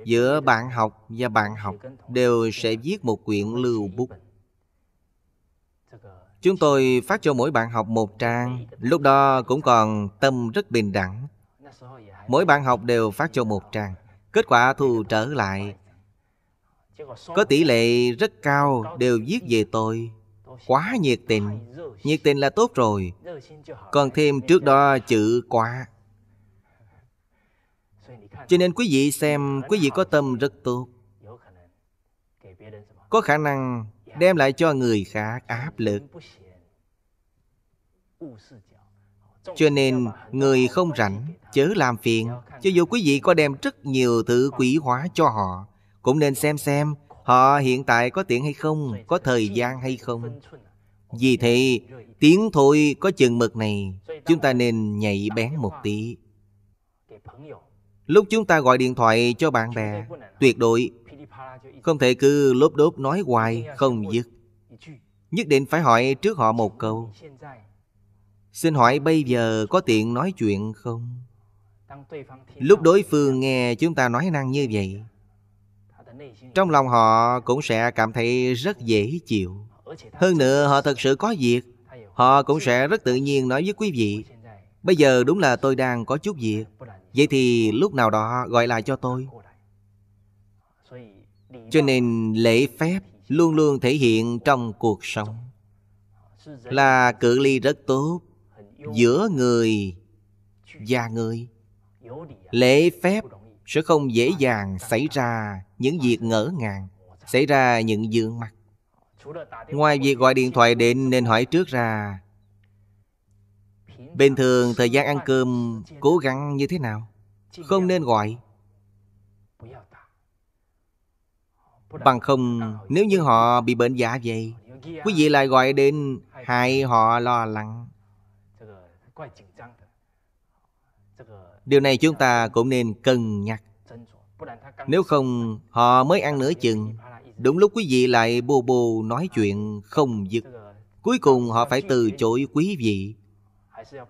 giữa bạn học và bạn học đều sẽ viết một quyển lưu bút chúng tôi phát cho mỗi bạn học một trang lúc đó cũng còn tâm rất bình đẳng mỗi bạn học đều phát cho một trang kết quả thu trở lại có tỷ lệ rất cao đều viết về tôi quá nhiệt tình nhiệt tình là tốt rồi còn thêm trước đó chữ quá
cho nên quý vị xem Quý vị có
tâm rất tốt Có khả năng đem lại cho người khác áp lực cho nên người không rảnh chớ làm phiền Cho dù quý vị có đem rất nhiều thứ quỷ hóa cho họ Cũng nên xem xem họ hiện tại có tiện hay không Có thời gian hay không Vì thế tiếng thôi có chừng mực này Chúng ta nên nhảy bén một tí Lúc chúng ta gọi điện thoại cho bạn bè Tuyệt đối Không thể cứ lốp đốp nói hoài Không dứt Nhất định phải hỏi trước họ một câu Xin hỏi bây giờ có tiện nói chuyện không? Lúc đối phương nghe chúng ta nói năng như vậy Trong lòng họ cũng sẽ cảm thấy rất dễ chịu Hơn nữa họ thật sự có việc Họ cũng sẽ rất tự nhiên nói với quý vị Bây giờ đúng là tôi đang có chút việc Vậy thì lúc nào đó gọi lại cho tôi Cho nên lễ phép luôn luôn thể hiện trong cuộc sống Là cự ly rất tốt Giữa người và người Lễ phép sẽ không dễ dàng xảy ra những việc ngỡ ngàng Xảy ra những dương mặt Ngoài việc gọi điện thoại đến nên hỏi trước ra Bình thường thời gian ăn cơm Cố gắng như thế nào Không nên gọi Bằng không Nếu như họ bị bệnh giả dạ vậy Quý vị lại gọi đến Hại họ lo lắng Điều này chúng ta cũng nên cân nhắc Nếu không Họ mới ăn nửa chừng Đúng lúc quý vị lại bù bù nói chuyện không dứt Cuối cùng họ phải từ chối quý vị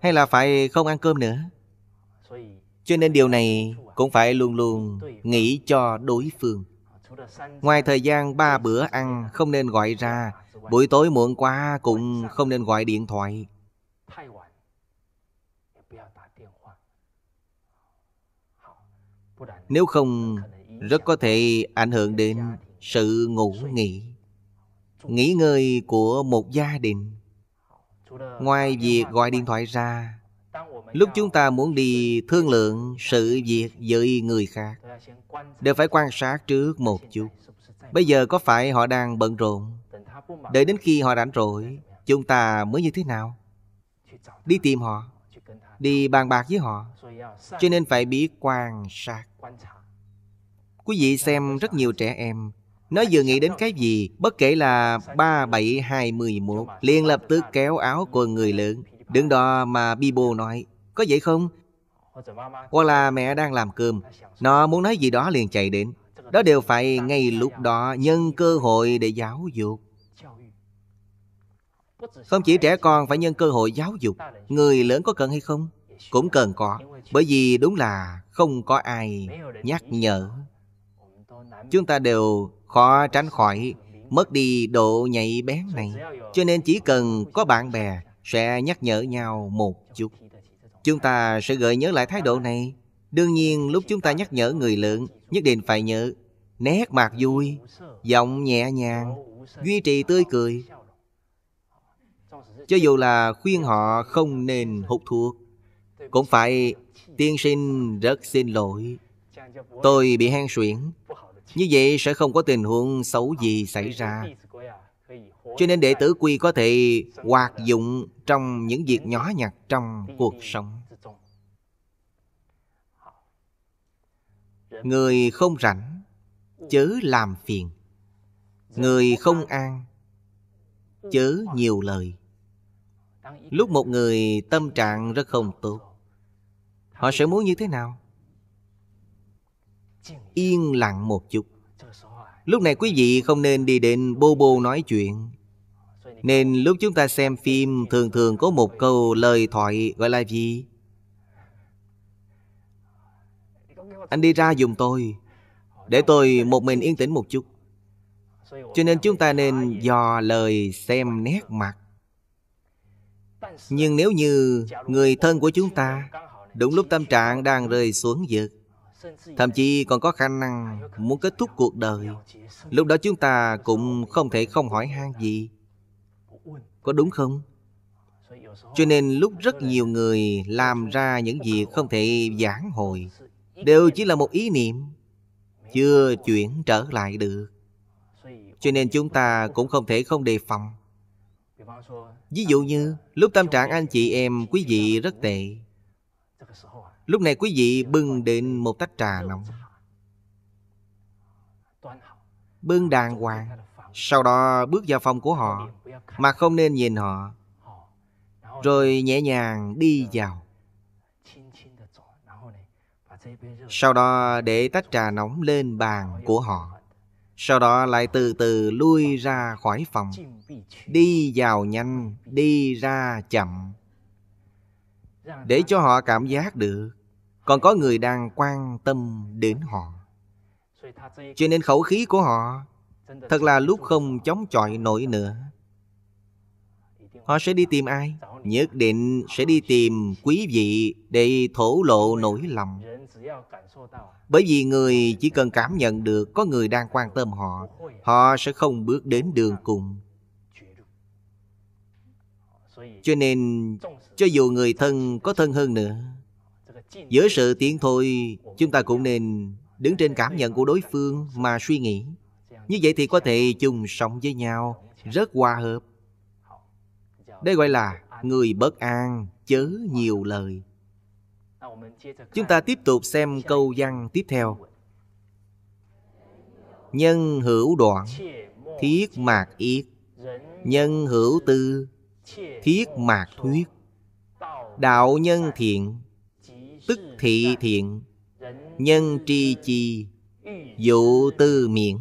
hay là phải không ăn cơm nữa cho nên điều này cũng phải luôn luôn nghĩ cho đối phương ngoài thời gian ba bữa ăn không nên gọi ra buổi tối muộn quá cũng không nên gọi điện thoại nếu không rất có thể ảnh hưởng đến sự ngủ nghỉ nghỉ ngơi của một gia đình Ngoài việc gọi điện thoại ra Lúc chúng ta muốn đi thương lượng sự việc với người khác Đều phải quan sát trước một chút Bây giờ có phải họ đang bận rộn Đợi đến khi họ rảnh rỗi Chúng ta mới như thế nào Đi tìm họ Đi bàn bạc với họ Cho nên phải biết quan sát Quý vị xem rất nhiều trẻ em nó vừa nghĩ đến cái gì, bất kể là 37211, liền lập tức kéo áo của người lớn. Đứng đó mà Bibo nói, có vậy không? Hoặc là mẹ đang làm cơm, nó muốn nói gì đó liền chạy đến. Đó đều phải ngay lúc đó nhân cơ hội để giáo dục. Không chỉ trẻ con phải nhân cơ hội giáo dục, người lớn có cần hay không? Cũng cần có, bởi vì đúng là không có ai nhắc nhở. Chúng ta đều khó tránh khỏi mất đi độ nhạy bén này. Cho nên chỉ cần có bạn bè sẽ nhắc nhở nhau một chút. Chúng ta sẽ gợi nhớ lại thái độ này. Đương nhiên lúc chúng ta nhắc nhở người lượng nhất định phải nhớ nét mặt vui, giọng nhẹ nhàng, duy trì tươi cười. Cho dù là khuyên họ không nên hút thuốc, cũng phải tiên sinh rất xin lỗi. Tôi bị hen suyễn, như vậy sẽ không có tình huống xấu gì xảy ra Cho nên đệ tử quy có thể hoạt dụng trong những việc nhỏ nhặt trong cuộc sống Người không rảnh Chớ làm phiền Người không an Chớ nhiều lời Lúc một người tâm trạng rất không tốt Họ sẽ muốn như thế nào? Yên lặng một chút Lúc này quý vị không nên đi đến bô bô nói chuyện Nên lúc chúng ta xem phim Thường thường có một câu lời thoại gọi là gì? Anh đi ra dùng tôi Để tôi một mình yên tĩnh một chút Cho nên chúng ta nên dò lời xem nét mặt Nhưng nếu như người thân của chúng ta Đúng lúc tâm trạng đang rơi xuống vực Thậm chí còn có khả năng muốn kết thúc cuộc đời Lúc đó chúng ta cũng không thể không hỏi han gì Có đúng không? Cho nên lúc rất nhiều người làm ra những việc không thể giảng hồi Đều chỉ là một ý niệm Chưa chuyển trở lại được Cho nên chúng ta cũng không thể không đề phòng Ví dụ như lúc tâm trạng anh chị em quý vị rất tệ Lúc này quý vị bưng đến một tách trà nóng Bưng đàng hoàng Sau đó bước vào phòng của họ Mà không nên nhìn họ Rồi nhẹ nhàng đi vào Sau đó để tách trà nóng lên bàn của họ Sau đó lại từ từ lui ra khỏi phòng Đi vào nhanh, đi ra chậm Để cho họ cảm giác được còn có người đang quan tâm đến họ
cho nên khẩu khí
của họ thật là lúc không chống chọi nổi nữa họ sẽ đi tìm ai nhất định sẽ đi tìm quý vị để thổ lộ nỗi lòng bởi vì người chỉ cần cảm nhận được có người đang quan tâm họ họ sẽ không bước đến đường cùng cho nên cho dù người thân có thân hơn nữa Giữa sự tiến thôi Chúng ta cũng nên đứng trên cảm nhận của đối phương mà suy nghĩ Như vậy thì có thể chung sống với nhau Rất hòa hợp Đây gọi là người bất an chớ nhiều lời Chúng ta tiếp tục xem câu văn tiếp theo Nhân hữu đoạn Thiết mạc yết Nhân hữu tư Thiết mạc thuyết Đạo nhân thiện thị thiện Nhân tri chi Dụ tư miễn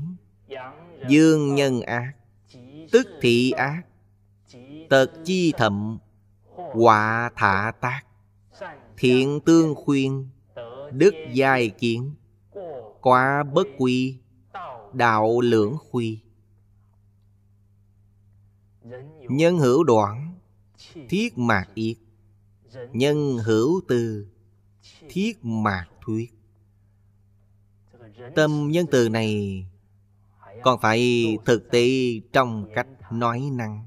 Dương nhân ác Tức thị ác Tật chi thậm quả thả tác Thiện tương khuyên Đức giai kiến Quá bất quy Đạo lưỡng khuy Nhân hữu đoạn Thiết mạc yết Nhân hữu tư thiết mạc thuyết Tâm nhân từ này Còn phải thực tế trong cách nói năng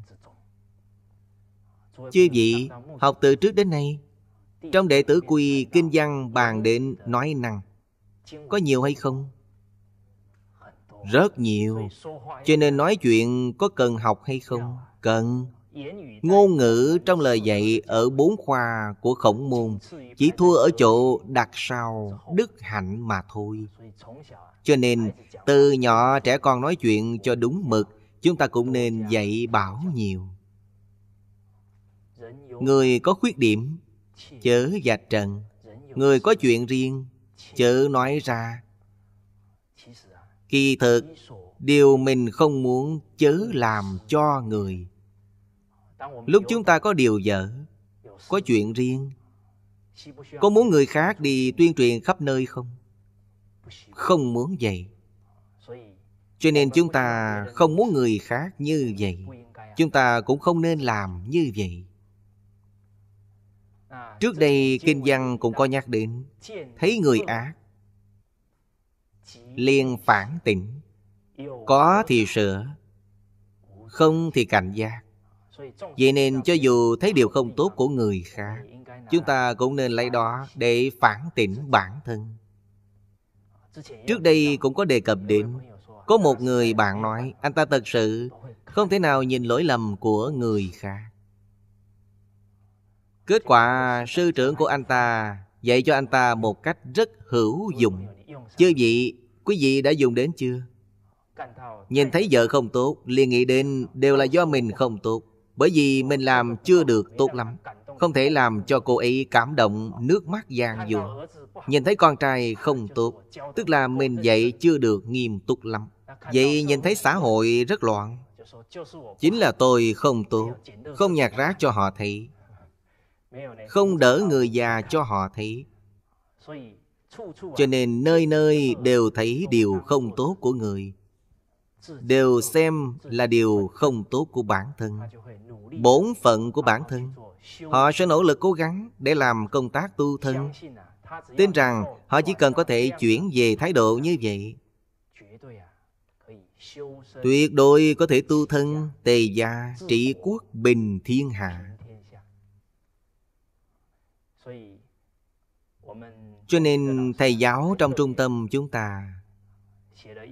Chư vị học từ trước đến nay Trong đệ tử quy kinh văn bàn đến nói năng Có nhiều hay không? Rất nhiều Cho nên nói chuyện có cần học hay không? Cần Ngôn ngữ trong lời dạy ở bốn khoa của khổng môn Chỉ thua ở chỗ đặt sau đức hạnh mà thôi Cho nên từ nhỏ trẻ con nói chuyện cho đúng mực Chúng ta cũng nên dạy bảo nhiều Người có khuyết điểm Chớ dạch trần Người có chuyện riêng Chớ nói ra Kỳ thực Điều mình không muốn chớ làm cho người Lúc chúng ta có điều vợ Có chuyện riêng Có muốn người khác đi tuyên truyền khắp nơi không? Không muốn vậy Cho nên chúng ta không muốn người khác như vậy Chúng ta cũng không nên làm như vậy Trước đây Kinh văn cũng có nhắc đến Thấy người ác liền phản tỉnh Có thì sửa Không thì cảnh giác Vậy nên cho dù thấy điều không tốt của người khác Chúng ta cũng nên lấy đó để phản tỉnh bản thân Trước đây cũng có đề cập đến Có một người bạn nói Anh ta thật sự không thể nào nhìn lỗi lầm của người khác Kết quả sư trưởng của anh ta dạy cho anh ta một cách rất hữu dụng chưa vậy quý vị đã dùng đến chưa? Nhìn thấy vợ không tốt liền nghĩ đến đều là do mình không tốt bởi vì mình làm chưa được tốt lắm Không thể làm cho cô ấy cảm động nước mắt giàn dùa Nhìn thấy con trai không tốt Tức là mình dạy chưa được nghiêm túc lắm Vậy nhìn thấy xã hội rất loạn Chính là tôi không tốt Không nhạc rác cho họ thấy Không đỡ người già cho họ thấy Cho nên nơi nơi đều thấy điều không tốt của người đều xem là điều không tốt của bản thân bổn phận của bản thân họ sẽ nỗ lực cố gắng để làm công tác tu thân tin rằng họ chỉ cần có thể chuyển về thái độ như vậy
tuyệt đối
có thể tu thân tề gia trị quốc bình thiên hạ cho nên thầy giáo trong trung tâm chúng ta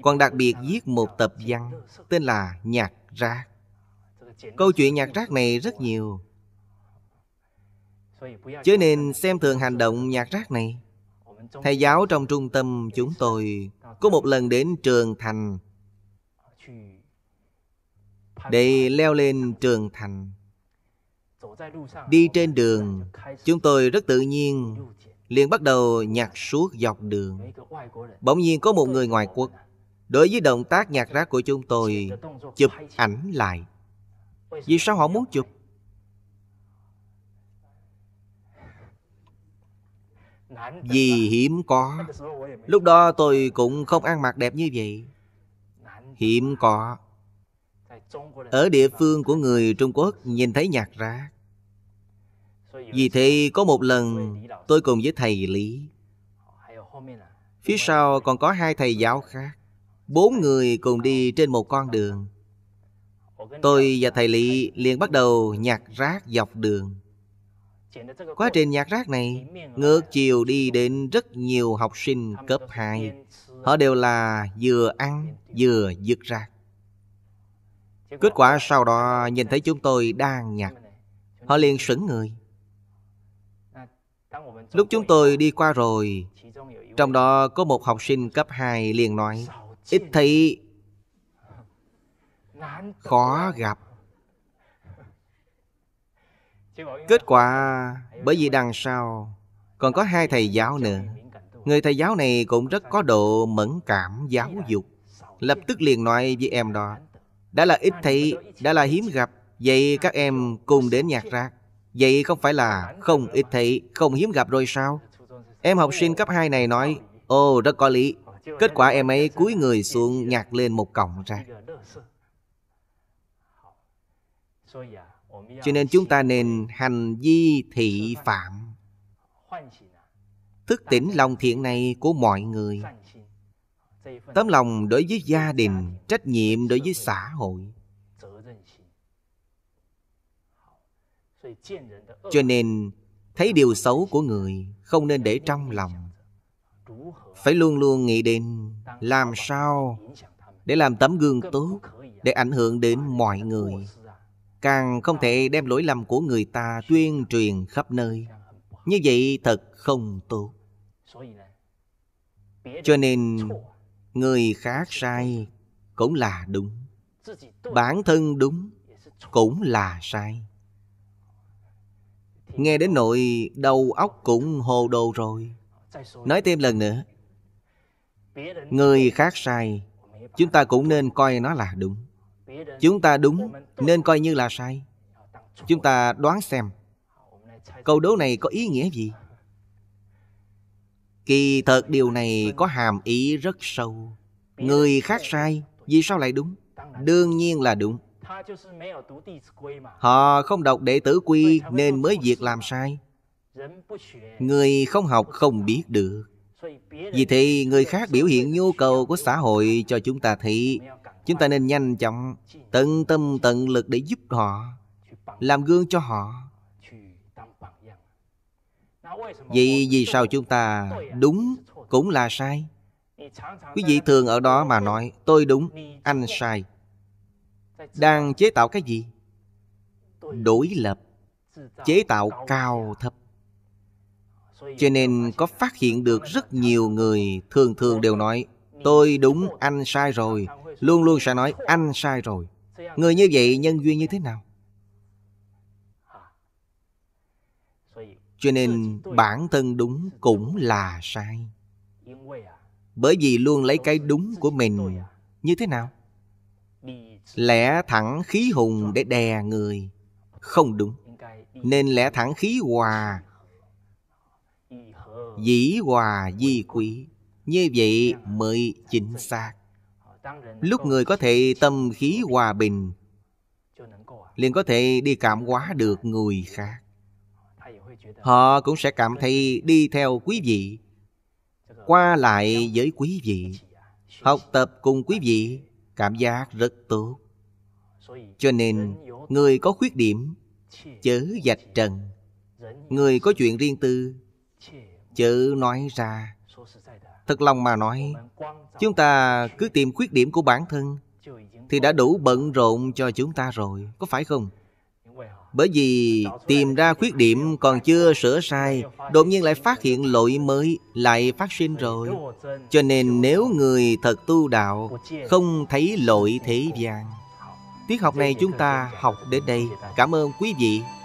còn đặc biệt viết một tập văn tên là Nhạc Rác. Câu chuyện nhạc rác này rất nhiều. Chứ nên xem thường hành động nhạc rác này. Thầy giáo trong trung tâm chúng tôi có một lần đến Trường Thành để leo lên Trường Thành. Đi trên đường, chúng tôi rất tự nhiên liền bắt đầu nhạc suốt dọc đường. Bỗng nhiên có một người ngoại quốc à. đối với động tác nhạc rác của chúng tôi chụp ảnh lại. Vì sao họ muốn chụp?
Vì hiếm có Lúc
đó tôi cũng không ăn mặc đẹp như vậy Hiếm có Ở địa phương của người Trung Quốc Nhìn thấy nhạc rác vì thế có một lần tôi cùng với thầy Lý Phía sau còn có hai thầy giáo khác Bốn người cùng đi trên một con đường Tôi và thầy Lý liền bắt đầu nhặt rác dọc đường Quá trình nhặt rác này Ngược chiều đi đến rất nhiều học sinh cấp 2 Họ đều là vừa ăn vừa dứt rác Kết quả sau đó nhìn thấy chúng tôi đang nhặt Họ liền sững người Lúc chúng tôi đi qua rồi, trong đó có một học sinh cấp 2 liền nói, ít thấy khó gặp. Kết quả bởi vì đằng sau còn có hai thầy giáo nữa. Người thầy giáo này cũng rất có độ mẫn cảm giáo dục. Lập tức liền nói với em đó, đã là ít thấy, đã là hiếm gặp, vậy các em cùng đến nhạc rác. Vậy không phải là không ít thấy không hiếm gặp rồi sao? Em học sinh cấp 2 này nói, ồ rất có lý. Kết quả em ấy cúi người xuống nhặt lên một cọng ra. Cho nên chúng ta nên hành vi thị phạm. Thức tỉnh lòng thiện này của mọi người. Tấm lòng đối với gia đình, trách nhiệm đối với xã hội. cho nên thấy điều xấu của người không nên để trong lòng phải luôn luôn nghĩ đến làm sao để làm tấm gương tốt để ảnh hưởng đến mọi người càng không thể đem lỗi lầm của người ta tuyên truyền khắp nơi như vậy thật không tốt cho nên người khác sai cũng là đúng bản thân đúng cũng là sai Nghe đến nội đầu óc cũng hồ đồ rồi Nói thêm lần nữa Người khác sai Chúng ta cũng nên coi nó là đúng Chúng ta đúng Nên coi như là sai Chúng ta đoán xem Câu đố này có ý nghĩa gì? Kỳ thật điều này có hàm ý rất sâu Người khác sai Vì sao lại đúng? Đương nhiên là đúng Họ không đọc đệ tử quy nên mới việc làm sai. Người không học không biết được. Vì thế người khác biểu hiện nhu cầu của xã hội cho chúng ta thì Chúng ta nên nhanh chóng tận tâm tận lực để giúp họ Làm gương cho họ vì vì sao chúng ta à? đúng cũng là sai Quý vị thường ở đó mà nói tôi đúng, anh sai đang chế tạo cái gì đối lập chế tạo cao thấp cho nên có phát hiện được rất nhiều người thường thường đều nói tôi đúng anh sai rồi luôn luôn sẽ nói anh sai rồi người như vậy nhân duyên như thế nào cho nên bản thân đúng cũng là sai bởi vì luôn lấy cái đúng của mình như thế nào lẽ thẳng khí hùng để đè người không đúng nên lẽ thẳng khí hòa dĩ hòa di quý như vậy mới chính xác lúc người có thể tâm khí hòa bình liền có thể đi cảm hóa được người khác họ cũng sẽ cảm thấy đi theo quý vị qua lại với quý vị học tập cùng quý vị cảm giác rất tốt cho nên người có khuyết điểm chớ dạch trần người có chuyện riêng tư chớ nói ra thật lòng mà nói chúng ta cứ tìm khuyết điểm của bản thân thì đã đủ bận rộn cho chúng ta rồi có phải không bởi vì tìm ra khuyết điểm còn chưa sửa sai đột nhiên lại phát hiện lỗi mới lại phát sinh rồi cho nên nếu người thật tu đạo không thấy lỗi thế gian Tiết học này chúng ta học đến đây. Cảm ơn quý vị